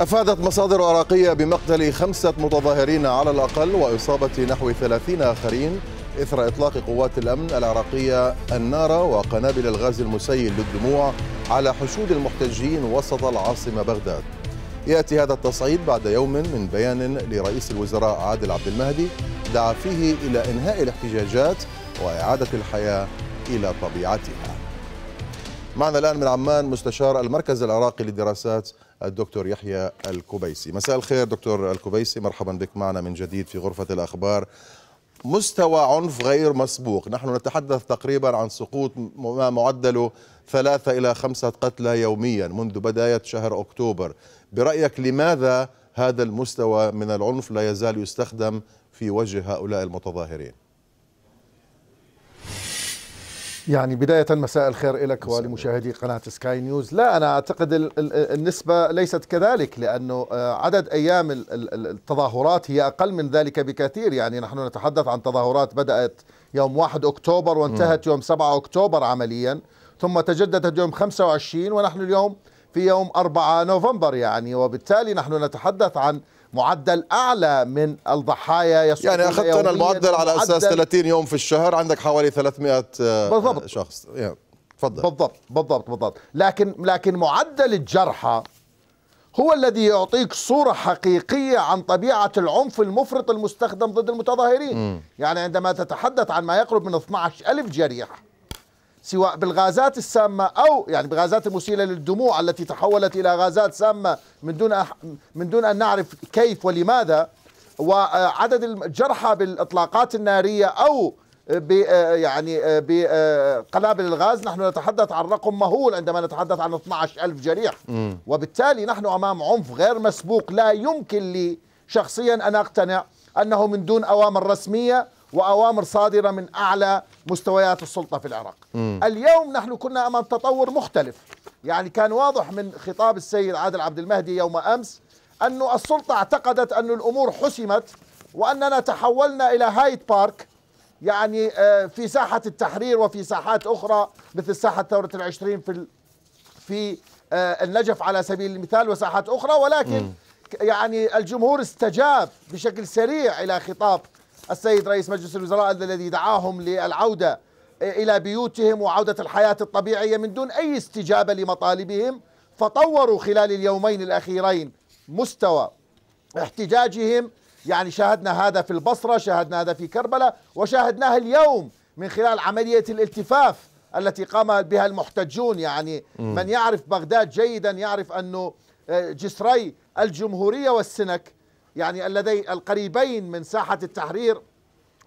أفادت مصادر عراقية بمقتل خمسة متظاهرين على الأقل وإصابة نحو ثلاثين آخرين إثر إطلاق قوات الأمن العراقية النار وقنابل الغاز المسيل للدموع على حشود المحتجين وسط العاصمة بغداد يأتي هذا التصعيد بعد يوم من بيان لرئيس الوزراء عادل عبد المهدي دعا فيه إلى إنهاء الاحتجاجات وإعادة الحياة إلى طبيعتها معنا الآن من عمان مستشار المركز العراقي للدراسات الدكتور يحيى الكبيسي مساء الخير دكتور الكبيسي مرحبا بك معنا من جديد في غرفة الأخبار مستوى عنف غير مسبوق نحن نتحدث تقريبا عن سقوط ما معدله ثلاثة إلى خمسة قتلى يوميا منذ بداية شهر أكتوبر برأيك لماذا هذا المستوى من العنف لا يزال يستخدم في وجه هؤلاء المتظاهرين يعني بداية مساء الخير لك ولمشاهدي قناة سكاي نيوز لا أنا أعتقد النسبة ليست كذلك لأنه آه، عدد أيام التظاهرات هي أقل من ذلك بكثير يعني نحن نتحدث عن تظاهرات بدأت يوم 1 أكتوبر وانتهت يوم 7 أكتوبر عمليا ثم تجددت يوم 25 ونحن اليوم في يوم 4 نوفمبر يعني وبالتالي نحن نتحدث عن معدل اعلى من الضحايا يعني اخذت انا المعدل على اساس 30 يوم في الشهر عندك حوالي 300 آه، بالضبط. شخص يعني تفضل بالضبط بالضبط بالضبط لكن لكن معدل الجرحى هو الذي يعطيك صورة حقيقية عن طبيعة العنف المفرط المستخدم ضد المتظاهرين م. يعني عندما تتحدث عن ما يقرب من 12 ألف جريح سواء بالغازات السامة أو يعني بالغازات المسيلة للدموع التي تحولت إلى غازات سامة من دون من دون أن نعرف كيف ولماذا وعدد الجرحى بالإطلاقات النارية أو ب يعني بقنابل الغاز نحن نتحدث عن رقم مهول عندما نتحدث عن 12000 جريح وبالتالي نحن امام عنف غير مسبوق لا يمكن لي شخصيا ان اقتنع انه من دون اوامر رسميه واوامر صادره من اعلى مستويات السلطه في العراق م. اليوم نحن كنا أمام تطور مختلف يعني كان واضح من خطاب السيد عادل عبد المهدي يوم أمس أن السلطة اعتقدت أن الأمور حسمت وأننا تحولنا إلى هايد بارك يعني آه، في ساحة التحرير وفي ساحات أخرى مثل ساحة ثورة العشرين في في آه، النجف على سبيل المثال وساحات أخرى ولكن يعني الجمهور استجاب بشكل سريع إلى خطاب السيد رئيس مجلس الوزراء الذي دعاهم للعودة إلى بيوتهم وعودة الحياة الطبيعية من دون أي استجابة لمطالبهم فطوروا خلال اليومين الأخيرين مستوى احتجاجهم يعني شاهدنا هذا في البصرة شاهدنا هذا في كربلاء وشاهدناه اليوم من خلال عملية الالتفاف التي قام بها المحتجون يعني م. من يعرف بغداد جيدا يعرف أنه آه، جسري الجمهورية والسنك يعني اللذين القريبين من ساحة التحرير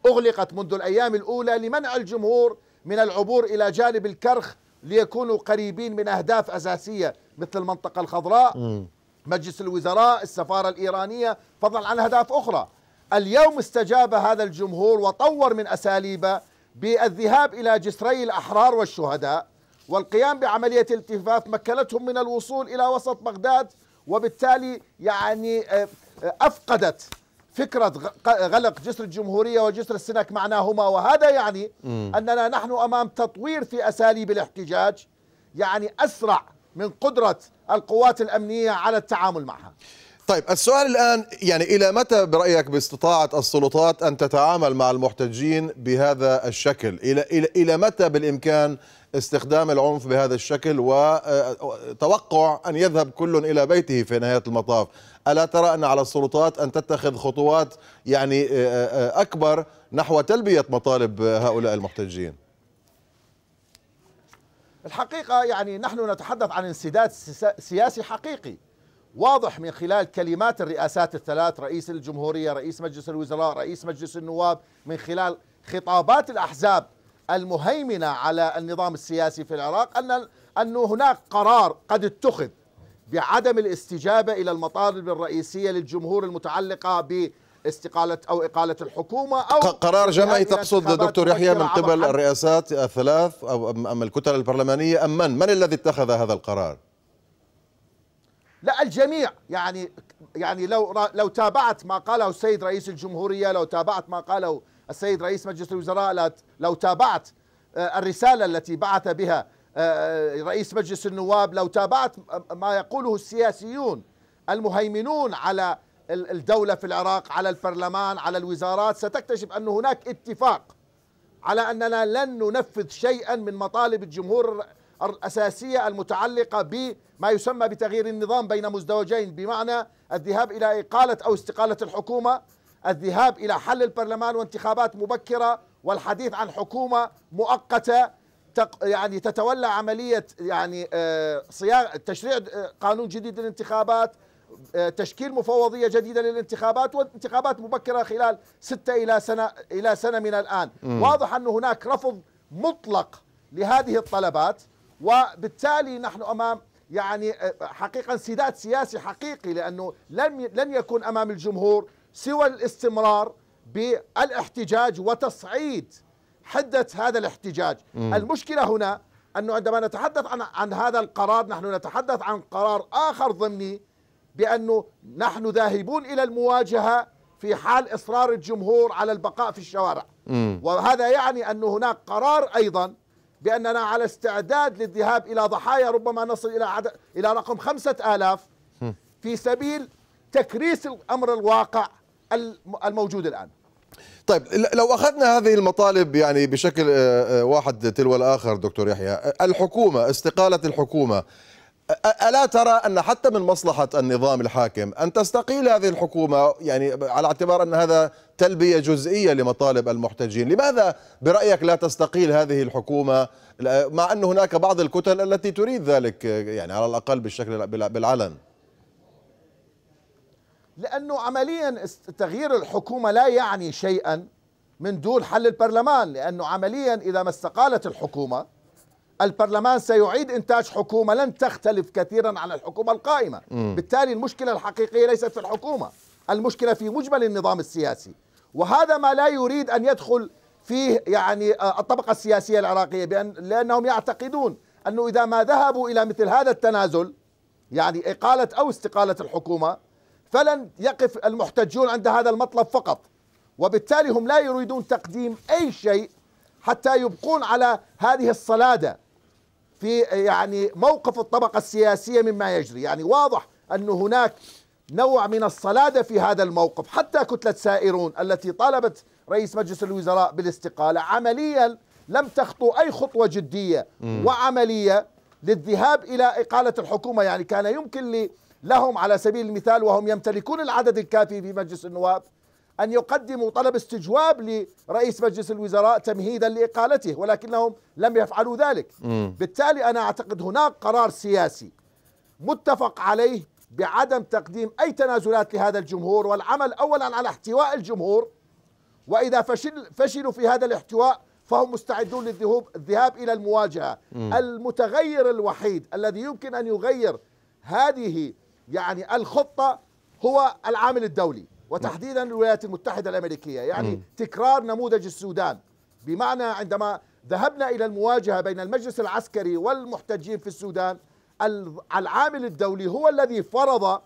أغلقت منذ الأيام الأولى لمنع الجمهور من العبور إلى جانب الكرخ ليكونوا قريبين من أهداف أساسية مثل المنطقة الخضراء م. مجلس الوزراء السفارة الإيرانية فضلا عن أهداف أخرى اليوم استجاب هذا الجمهور وطور من أساليبه بالذهاب إلى جسري الأحرار والشهداء والقيام بعملية التفاف مكنتهم من الوصول إلى وسط بغداد وبالتالي يعني آه، آه، أفقدت فكرة غلق جسر الجمهورية وجسر السنك معناهما وهذا يعني م. أننا نحن أمام تطوير في أساليب الاحتجاج يعني أسرع من قدرة القوات الأمنية على التعامل معها طيب السؤال الآن يعني إلى متى برأيك باستطاعة السلطات أن تتعامل مع المحتجين بهذا الشكل إلى, إلى, إلى متى بالإمكان استخدام العنف بهذا الشكل وتوقع آه، أن يذهب كل إلى بيته في نهاية المطاف ألا ترى أن على السلطات أن تتخذ خطوات يعني آه، آه، أكبر نحو تلبية مطالب هؤلاء المحتجين الحقيقة يعني نحن نتحدث عن انسداد سياسي حقيقي واضح من خلال كلمات الرئاسات الثلاث رئيس الجمهورية رئيس مجلس الوزراء رئيس مجلس النواب من خلال خطابات الأحزاب المهيمنة على النظام السياسي في العراق أن أنه هناك قرار قد اتخذ بعدم الاستجابة إلى المطالب الرئيسية للجمهور المتعلقة ب استقالة أو إقالة الحكومة أو قرار جمعي تقصد دكتور يحيى من قبل الرئاسات الثلاث أو أم الكتل البرلمانية أم من؟ من الذي اتخذ هذا القرار؟ لا الجميع يعني يعني لو لو تابعت ما قاله السيد رئيس الجمهوريه لو تابعت ما قاله السيد رئيس مجلس الوزراء لو تابعت آه، الرساله التي بعث بها آه، رئيس مجلس النواب لو تابعت ما يقوله السياسيون المهيمنون على الدولة في العراق على البرلمان على الوزارات ستكتشف أن هناك اتفاق على أننا لن ننفذ شيئا من مطالب الجمهور الأساسية المتعلقة بما يسمى بتغيير النظام بين مزدوجين بمعنى الذهاب إلى إقالة أو استقالة الحكومة الذهاب إلى حل البرلمان وانتخابات مبكرة والحديث عن حكومة مؤقتة يعني تتولى عملية يعني آه، صياغ تشريع آه، قانون جديد للانتخابات آه، تشكيل مفوضيه جديده للانتخابات وانتخابات مبكره خلال ستة الى سنه الى سنه من الان، م. واضح ان هناك رفض مطلق لهذه الطلبات وبالتالي نحن امام يعني آه، حقيقه انسداد سياسي حقيقي لانه لم لن يكون امام الجمهور سوى الاستمرار بالاحتجاج وتصعيد حده هذا الاحتجاج، م. المشكله هنا انه عندما نتحدث عن عن هذا القرار نحن نتحدث عن قرار اخر ضمني بانه نحن ذاهبون الى المواجهه في حال اصرار الجمهور على البقاء في الشوارع م. وهذا يعني ان هناك قرار ايضا بأننا على استعداد للذهاب إلى ضحايا ربما نصل إلى عدد إلى رقم خمسة آلاف في سبيل تكريس الأمر الواقع الموجود الآن طيب لو اخذنا هذه المطالب يعني بشكل آه، آه، واحد تلو الاخر دكتور يحيى الحكومه استقاله الحكومه ألا ترى أن حتى من مصلحة النظام الحاكم أن تستقيل هذه الحكومة يعني على اعتبار أن هذا تلبية جزئية لمطالب المحتجين لماذا برأيك لا تستقيل هذه الحكومة مع أن هناك بعض الكتل التي تريد ذلك يعني على الأقل بالشكل بالعلن لأنه عمليا تغيير الحكومة لا يعني شيئا من دون حل البرلمان لأنه عمليا إذا ما استقالت الحكومة البرلمان سيعيد انتاج حكومه لن تختلف كثيرا عن الحكومه القائمه م. بالتالي المشكله الحقيقيه ليست في الحكومه المشكله في مجمل النظام السياسي وهذا ما لا يريد ان يدخل فيه يعني آه، الطبقه السياسيه العراقيه بان لانهم يعتقدون انه اذا ما ذهبوا الى مثل هذا التنازل يعني اقاله او استقاله الحكومه فلن يقف المحتجون عند هذا المطلب فقط وبالتالي هم لا يريدون تقديم اي شيء حتى يبقون على هذه الصلاده في يعني موقف الطبقة السياسية مما يجري يعني واضح أن هناك نوع من الصلادة في هذا الموقف حتى كتلة سائرون التي طالبت رئيس مجلس الوزراء بالاستقالة عمليا لم تخطو أي خطوة جدية وعملية للذهاب إلى إقالة الحكومة يعني كان يمكن لهم على سبيل المثال وهم يمتلكون العدد الكافي في مجلس النواب أن يقدموا طلب استجواب لرئيس مجلس الوزراء تمهيدا لإقالته ولكنهم لم يفعلوا ذلك م. بالتالي أنا أعتقد هناك قرار سياسي متفق عليه بعدم تقديم أي تنازلات لهذا الجمهور والعمل أولا على احتواء الجمهور وإذا فشل فشلوا في هذا الاحتواء فهم مستعدون للذهاب الذهاب إلى المواجهة م. المتغير الوحيد الذي يمكن أن يغير هذه يعني الخطة هو العامل الدولي وتحديدا الولايات المتحدة الأمريكية يعني م. تكرار نموذج السودان بمعنى عندما ذهبنا إلى المواجهة بين المجلس العسكري والمحتجين في السودان العامل الدولي هو الذي فرض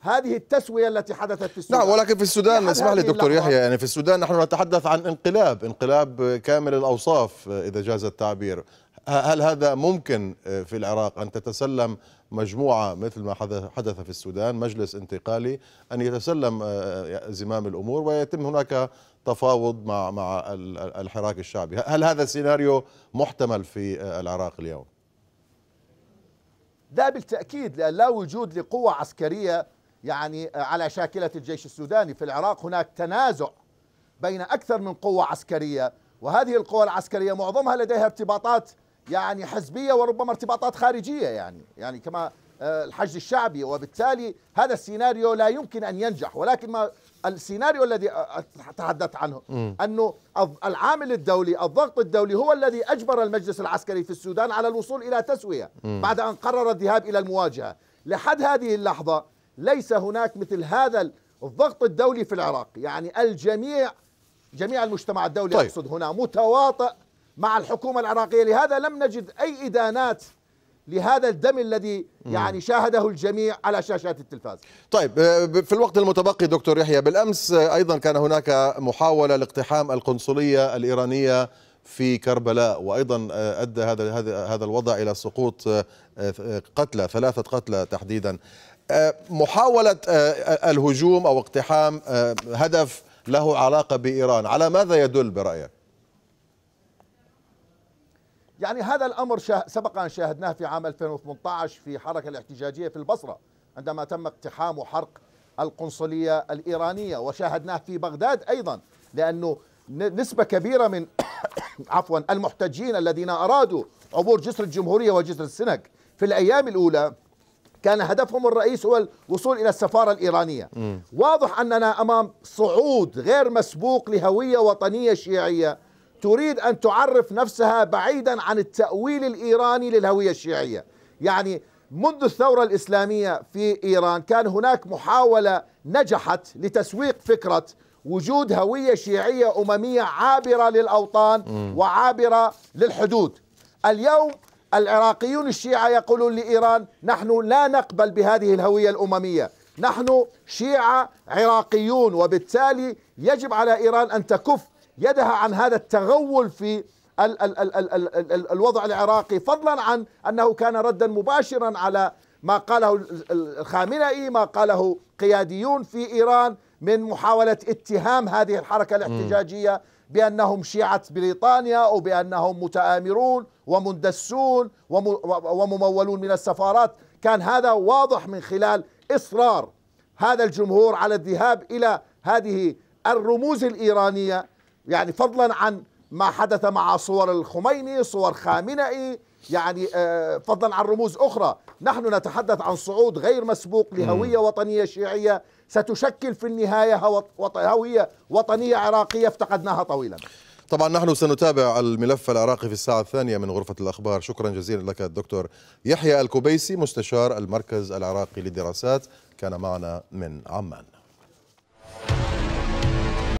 هذه التسوية التي حدثت في السودان نعم ولكن في السودان اسمح لي دكتور يحيى يعني في السودان نحن نتحدث عن انقلاب انقلاب كامل الأوصاف إذا جاز التعبير هل هذا ممكن آه، في العراق أن تتسلم مجموعة مثل ما حدث في السودان مجلس انتقالي أن يتسلم آه، آه، زمام الأمور ويتم هناك تفاوض مع مع الحراك الشعبي هل هذا السيناريو محتمل في العراق اليوم لا بالتأكيد لأن لا وجود لقوة عسكرية يعني على شاكلة الجيش السوداني في العراق هناك تنازع بين أكثر من قوة عسكرية وهذه القوى العسكرية معظمها لديها ارتباطات يعني حزبيه وربما ارتباطات خارجيه يعني يعني كما آه، الحشد الشعبي وبالتالي هذا السيناريو لا يمكن ان ينجح ولكن ما السيناريو الذي آه، آه، تحدثت عنه انه العامل الدولي الضغط الدولي هو الذي اجبر المجلس العسكري في السودان على الوصول الى تسويه بعد ان قرر الذهاب الى المواجهه لحد هذه اللحظه ليس هناك مثل هذا الضغط الدولي في العراق يعني الجميع جميع المجتمع الدولي طيب. اقصد هنا متواطئ مع الحكومة العراقية لهذا لم نجد أي إدانات لهذا الدم الذي يعني شاهده الجميع على شاشات التلفاز طيب آه، في الوقت المتبقي دكتور يحيى بالأمس آه، أيضا كان هناك محاولة لاقتحام القنصلية الإيرانية في كربلاء وايضا آه، ادى هذا هذا الوضع الى سقوط قتلى ثلاثه قتلى تحديدا محاوله الهجوم او اقتحام هدف له علاقه بايران على ماذا يدل برايك يعني هذا الأمر سبق أن شاهدناه في عام 2018 في حركة الاحتجاجية في البصرة عندما تم اقتحام وحرق القنصلية الإيرانية وشاهدناه في بغداد أيضا لأنه نسبة كبيرة من عفوا المحتجين الذين أرادوا عبور جسر الجمهورية وجسر السنك في الأيام الأولى كان هدفهم الرئيس هو الوصول إلى السفارة الإيرانية م. واضح أننا أمام صعود غير مسبوق لهوية وطنية شيعية تريد أن تعرف نفسها بعيدا عن التأويل الإيراني للهوية الشيعية يعني منذ الثورة الإسلامية في إيران كان هناك محاولة نجحت لتسويق فكرة وجود هوية شيعية أممية عابرة للأوطان وعابرة للحدود اليوم العراقيون الشيعة يقولون لإيران نحن لا نقبل بهذه الهوية الأممية نحن شيعة عراقيون وبالتالي يجب على إيران أن تكف يدها عن هذا التغول في ال ال ال ال ال ال ال الوضع العراقي فضلا عن أنه كان ردا مباشرا على ما قاله الخامنئي ما قاله قياديون في إيران من محاولة اتهام هذه الحركة الاحتجاجية بأنهم شيعة بريطانيا أو بأنهم متآمرون ومندسون وممولون من السفارات كان هذا واضح من خلال إصرار هذا الجمهور على الذهاب إلى هذه الرموز الإيرانية يعني فضلا عن ما حدث مع صور الخميني صور خامنئي يعني آه، فضلا عن رموز أخرى نحن نتحدث عن صعود غير مسبوق لهوية وطنية شيعية ستشكل في النهاية هوية وطنية عراقية افتقدناها طويلا طبعا نحن سنتابع الملف العراقي في الساعة الثانية من غرفة الأخبار شكرا جزيلا لك الدكتور يحيى الكوبيسي مستشار المركز العراقي للدراسات كان معنا من عمان